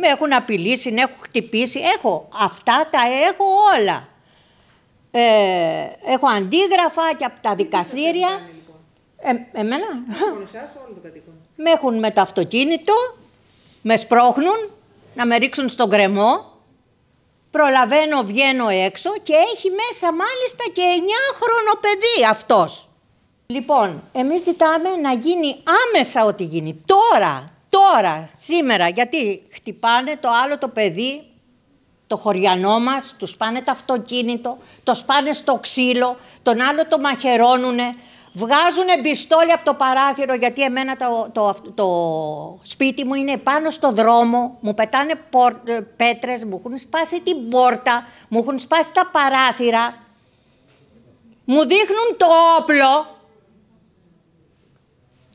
Με έχουν απειλήσει, με έχουν χτυπήσει. Έχω αυτά, τα έχω όλα. Ε, έχω αντίγραφα και από τα δικαστήρια. Ε, εμένα. με έχουν με το αυτοκίνητο, με σπρώχνουν να με ρίξουν στον κρεμό. Προλαβαίνω, βγαίνω έξω και έχει μέσα μάλιστα και 9χρονο παιδί αυτός. Λοιπόν, εμείς ζητάμε να γίνει άμεσα ό,τι γίνει τώρα. Τώρα, σήμερα, γιατί χτυπάνε το άλλο το παιδί, το χωριανό μας, τους σπάνε το αυτοκίνητο, το σπάνε στο ξύλο, τον άλλο το μαχαιρώνουνε, βγάζουν μπιστόλι από το παράθυρο, γιατί εμένα το, το, σπίτι μου είναι πάνω στο δρόμο, μου πετάνε πόρ, ε, πέτρες, μου έχουν σπάσει την πόρτα, μου έχουν σπάσει τα παράθυρα, μου δείχνουν το όπλο,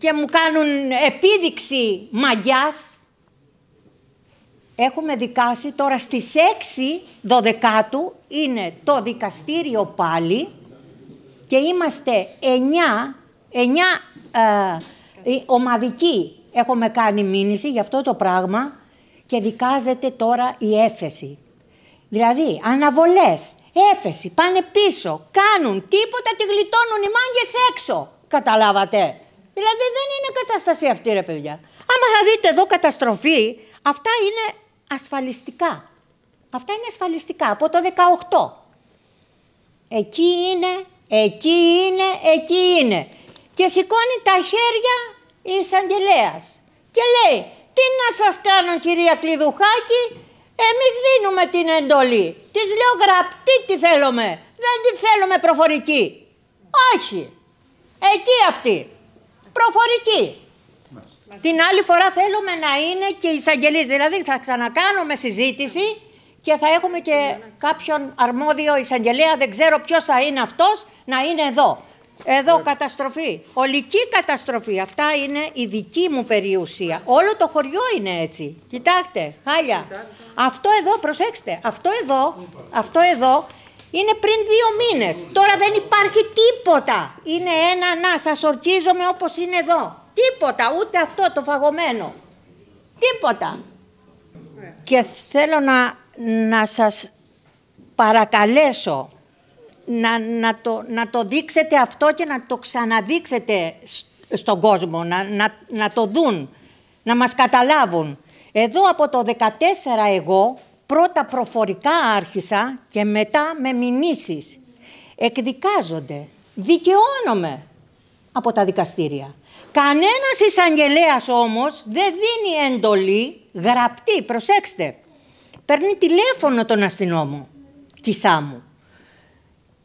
και μου κάνουν επίδειξη μαγιάς. Έχουμε δικάσει τώρα στις 6 Δωδεκάτου, είναι το δικαστήριο πάλι και είμαστε 9, 9 ε, ομαδικοί. Έχουμε κάνει μήνυση για αυτό το πράγμα και δικάζεται τώρα η έφεση. Δηλαδή, αναβολές, έφεση, πάνε πίσω, κάνουν τίποτα, τη γλιτώνουν οι μάγκες έξω. Καταλάβατε. Δηλαδή δεν είναι κατάσταση αυτή ρε παιδιά. Άμα θα δείτε εδώ καταστροφή, αυτά είναι ασφαλιστικά. Αυτά είναι ασφαλιστικά από το 18. Εκεί είναι, εκεί είναι, εκεί είναι. Και σηκώνει τα χέρια η εισαγγελέας. Και λέει, τι να σας κάνω κυρία Κλειδουχάκη, εμείς δίνουμε την εντολή. Της λέω γραπτή τι θέλουμε, δεν τη θέλουμε προφορική. Όχι, εκεί αυτή προφορική. Την άλλη φορά θέλουμε να είναι και εισαγγελείς. Δηλαδή θα ξανακάνουμε συζήτηση και θα έχουμε και κάποιον αρμόδιο εισαγγελέα, δεν ξέρω ποιος θα είναι αυτός, να είναι εδώ. Εδώ καταστροφή. Ολική καταστροφή. Αυτά είναι η δική μου περιουσία. Όλο το χωριό είναι έτσι. Κοιτάξτε, χάλια. Αυτό εδώ, προσέξτε, αυτό εδώ, αυτό εδώ είναι πριν δύο μήνες. Τώρα δεν υπάρχει τίποτα. Είναι ένα να, σας ορκίζομαι όπως είναι εδώ. Τίποτα, ούτε αυτό το φαγωμένο. Τίποτα. Και θέλω να, να σας παρακαλέσω να, να, το, να το δείξετε αυτό και να το ξαναδείξετε στον κόσμο, να, να, να το δουν, να μας καταλάβουν. Εδώ από το 14 εγώ Πρώτα προφορικά άρχισα και μετά με μηνύσεις. Εκδικάζονται. Δικαιώνομαι από τα δικαστήρια. Κανένας εισαγγελέας όμως δεν δίνει εντολή γραπτή, προσέξτε. Παίρνει τηλέφωνο τον αστυνόμο, κισά μου.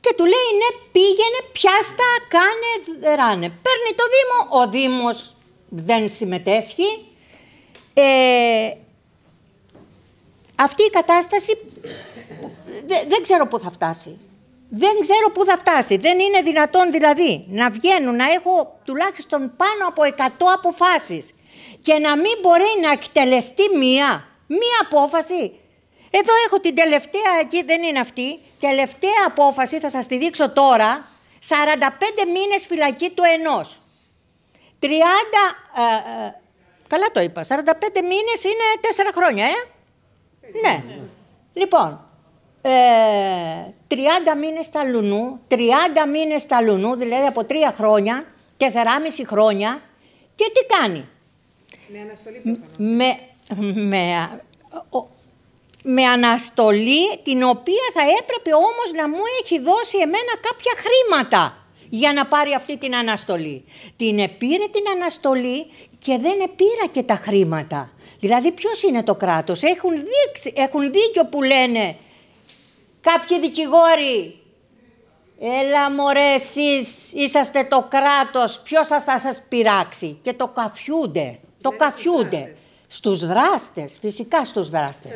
Και του λέει, ναι, πήγαινε, πιάστα, κάνε, ράνε. Παίρνει το Δήμο, ο Δήμος δεν συμμετέσχει. Ε, αυτή η κατάσταση δεν ξέρω πού θα φτάσει. Δεν ξέρω πού θα φτάσει. Δεν είναι δυνατόν δηλαδή να βγαίνουν, να έχω τουλάχιστον πάνω από 100 αποφάσεις και να μην μπορεί να εκτελεστεί μία, μία απόφαση. Εδώ έχω την τελευταία, εκεί δεν είναι αυτή, τελευταία απόφαση, θα σας τη δείξω τώρα, 45 μήνες φυλακή του ενός. 30, ε, ε, καλά το είπα, 45 μήνες είναι 4 χρόνια, ε. Ναι. Λοιπόν, ε, 30 μήνες στα Λουνού, 30 μήνες στα Λουνού, δηλαδή από 3 χρόνια, 4,5 χρόνια και τι κάνει. Με αναστολή προφανώς. Με, με, με αναστολή την οποία θα έπρεπε όμως να μου έχει δώσει εμένα κάποια χρήματα για να πάρει αυτή την αναστολή. Την επήρε την αναστολή και δεν επήρα και τα χρήματα. Δηλαδή ποιος είναι το κράτος. Έχουν, έχουν δίκιο που λένε κάποιοι δικηγόροι. Έλα μωρέ εσείς είσαστε το κράτος. Ποιος θα σας πειράξει. Και το καφιούνται. Το καφιούνται. Στους δράστες. Φυσικά στους δράστες.